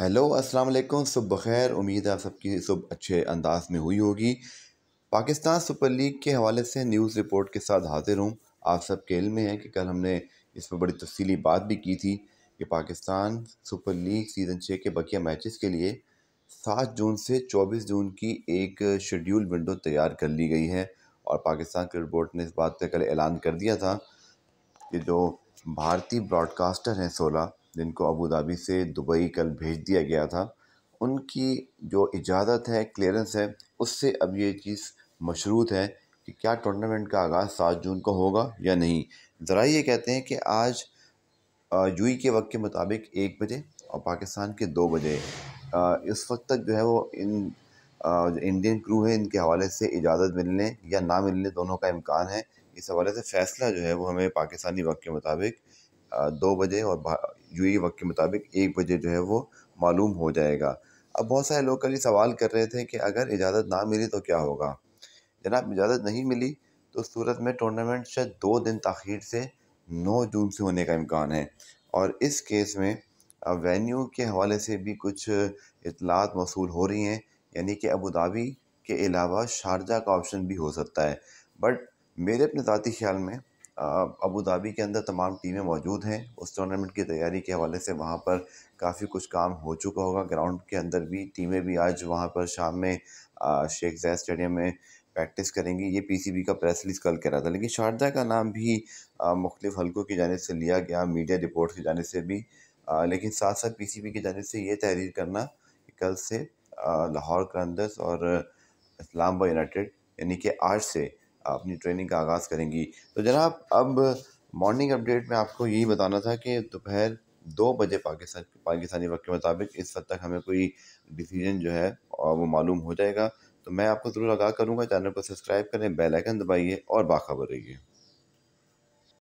hello अस्सलाम वालेकुम सुबह बखैर उम्मीद है आप सबकी सुबह अच्छे अंदाज में हुई होगी पाकिस्तान सुपर लीग के हवाले से न्यूज़ रिपोर्ट के साथ हाजिर हूँ आप सब के इल्म है कि कल हमने इस पर बड़ी तफसीली बात भी की थी कि पाकिस्तान सुपर लीग सीज़न छः के बकिया मैचेस के लिए सात जून से चौबीस जून की एक शेड्यूल विंडो तैयार कर ली गई है और पाकिस्तान क्रिकेट बोर्ड ने इस बात पर कल ऐलान कर दिया था कि जो भारतीय ब्रॉडकास्टर हैं सोलह जिनको अबू धाबी से दुबई कल भेज दिया गया था उनकी जो इजाज़त है क्लियरेंस है उससे अब ये चीज़ मशरूत है कि क्या टूर्नामेंट का आगाज़ सात जून को होगा या नहीं ज़रा ये कहते हैं कि आज यू के वक्त के मुताबिक एक बजे और पाकिस्तान के दो बजे इस वक्त तक जो है वो इन जो इंडियन क्रू है इनके हवाले से इजाज़त मिलने या ना मिलने दोनों का इम्कान है इस हवाले से फ़ैसला जो है वो हमें पाकिस्तानी वक्त के मुताबिक दो बजे और यूएई वक्त के मुताबिक एक बजे जो है वो मालूम हो जाएगा अब बहुत सारे लोग कल ये सवाल कर रहे थे कि अगर इजाज़त ना मिली तो क्या होगा जनाब इजाज़त नहीं मिली तो सूरत में टूर्नामेंट शायद दो दिन तखीर से नौ जून से होने का इम्कान है और इस केस में वेन्यू के हवाले से भी कुछ इतलात मौसू हो रही हैं यानी कि अबू धाबी के अलावा शारजा का ऑप्शन भी हो सकता है बट मेरे अपने ज़ाती ख्याल में अबू धाबी के अंदर तमाम टीमें मौजूद हैं उस टूर्नामेंट की तैयारी के हवाले से वहाँ पर काफ़ी कुछ काम हो चुका होगा ग्राउंड के अंदर भी टीमें भी आज वहाँ पर शाम में शेख जैद स्टेडियम में प्रैक्टिस करेंगी ये पीसीबी का प्रेस रिलीज कल कह रहा था लेकिन शारजा का नाम भी मुख्तफ हलकों की जानब से लिया गया मीडिया रिपोर्ट की जानब से भी आ, लेकिन साथ साथ पी की जानब से ये तहरीर करना कि कल से लाहौर ग्रंदस और इस्लामाबाद यूनाइटेड यानी कि आज से अपनी ट्रेनिंग का आगाज़ करेंगी तो जनाब अब मॉर्निंग अपडेट में आपको यही बताना था कि दोपहर दो बजे पाकिस्तान पाकिस्तानी वक्त के मुताबिक इस हद तक हमें कोई डिसीजन जो है वो मालूम हो जाएगा तो मैं आपको ज़रूर आगाह करूँगा चैनल को सब्सक्राइब करें बेल आइकन दबाइए और बाखबर रहिए